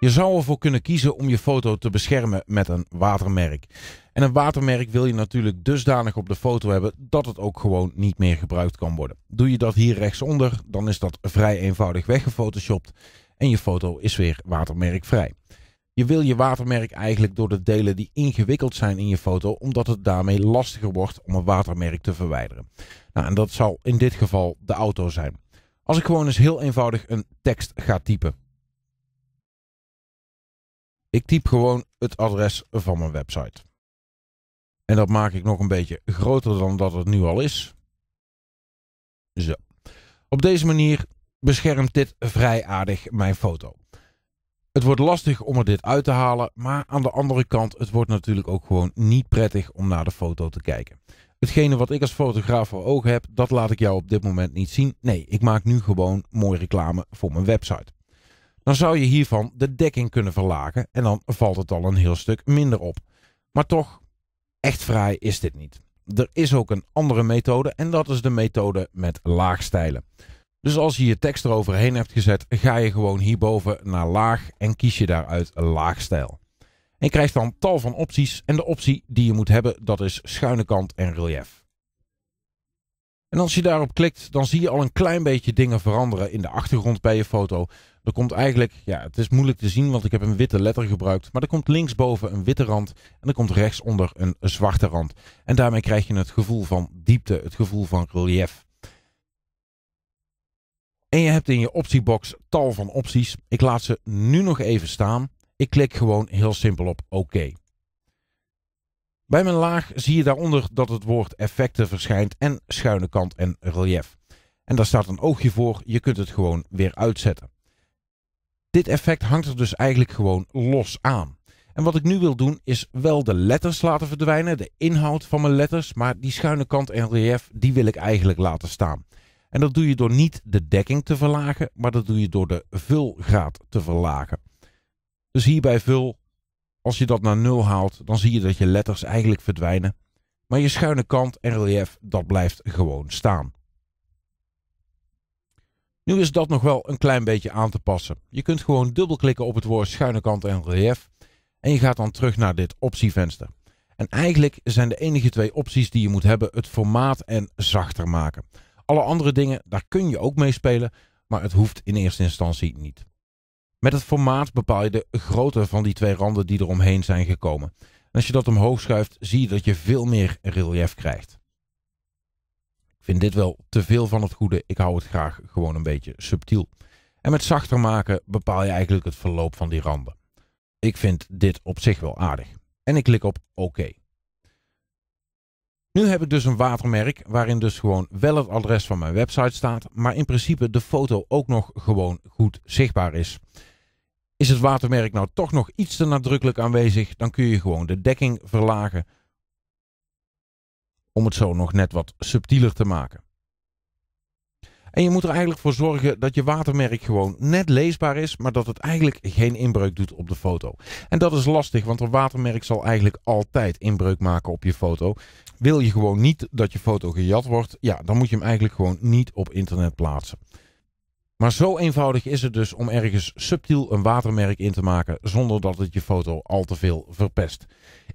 Je zou ervoor kunnen kiezen om je foto te beschermen met een watermerk. En een watermerk wil je natuurlijk dusdanig op de foto hebben dat het ook gewoon niet meer gebruikt kan worden. Doe je dat hier rechtsonder, dan is dat vrij eenvoudig weggefotoshopt en je foto is weer watermerkvrij. Je wil je watermerk eigenlijk door de delen die ingewikkeld zijn in je foto, omdat het daarmee lastiger wordt om een watermerk te verwijderen. Nou, en dat zal in dit geval de auto zijn. Als ik gewoon eens heel eenvoudig een tekst ga typen. Ik typ gewoon het adres van mijn website. En dat maak ik nog een beetje groter dan dat het nu al is. Zo. Op deze manier beschermt dit vrij aardig mijn foto. Het wordt lastig om er dit uit te halen, maar aan de andere kant, het wordt natuurlijk ook gewoon niet prettig om naar de foto te kijken. Hetgene wat ik als fotograaf voor ogen heb, dat laat ik jou op dit moment niet zien. Nee, ik maak nu gewoon mooi reclame voor mijn website dan zou je hiervan de dekking kunnen verlagen en dan valt het al een heel stuk minder op. Maar toch, echt fraai is dit niet. Er is ook een andere methode en dat is de methode met laagstijlen. Dus als je je tekst eroverheen hebt gezet, ga je gewoon hierboven naar laag en kies je daaruit laagstijl. En je krijgt dan tal van opties en de optie die je moet hebben, dat is schuine kant en relief. En als je daarop klikt, dan zie je al een klein beetje dingen veranderen in de achtergrond bij je foto. Er komt eigenlijk, ja, het is moeilijk te zien, want ik heb een witte letter gebruikt. Maar er komt linksboven een witte rand en er komt rechtsonder een zwarte rand. En daarmee krijg je het gevoel van diepte, het gevoel van relief. En je hebt in je optiebox tal van opties. Ik laat ze nu nog even staan. Ik klik gewoon heel simpel op oké. OK. Bij mijn laag zie je daaronder dat het woord effecten verschijnt en schuine kant en relief. En daar staat een oogje voor, je kunt het gewoon weer uitzetten. Dit effect hangt er dus eigenlijk gewoon los aan. En wat ik nu wil doen is wel de letters laten verdwijnen, de inhoud van mijn letters, maar die schuine kant en relief die wil ik eigenlijk laten staan. En dat doe je door niet de dekking te verlagen, maar dat doe je door de vulgraad te verlagen. Dus hier bij vul, als je dat naar 0 haalt, dan zie je dat je letters eigenlijk verdwijnen. Maar je schuine kant en relief, dat blijft gewoon staan. Nu is dat nog wel een klein beetje aan te passen. Je kunt gewoon dubbelklikken op het woord schuine kant en relief en je gaat dan terug naar dit optievenster. En eigenlijk zijn de enige twee opties die je moet hebben het formaat en zachter maken. Alle andere dingen, daar kun je ook mee spelen, maar het hoeft in eerste instantie niet. Met het formaat bepaal je de grootte van die twee randen die eromheen zijn gekomen. En als je dat omhoog schuift, zie je dat je veel meer relief krijgt vind dit wel te veel van het goede. Ik hou het graag gewoon een beetje subtiel. En met zachter maken bepaal je eigenlijk het verloop van die randen. Ik vind dit op zich wel aardig. En ik klik op OK. Nu heb ik dus een watermerk waarin dus gewoon wel het adres van mijn website staat, maar in principe de foto ook nog gewoon goed zichtbaar is. Is het watermerk nou toch nog iets te nadrukkelijk aanwezig, dan kun je gewoon de dekking verlagen om het zo nog net wat subtieler te maken. En je moet er eigenlijk voor zorgen dat je watermerk gewoon net leesbaar is, maar dat het eigenlijk geen inbreuk doet op de foto. En dat is lastig, want een watermerk zal eigenlijk altijd inbreuk maken op je foto. Wil je gewoon niet dat je foto gejat wordt, ja, dan moet je hem eigenlijk gewoon niet op internet plaatsen. Maar zo eenvoudig is het dus om ergens subtiel een watermerk in te maken zonder dat het je foto al te veel verpest.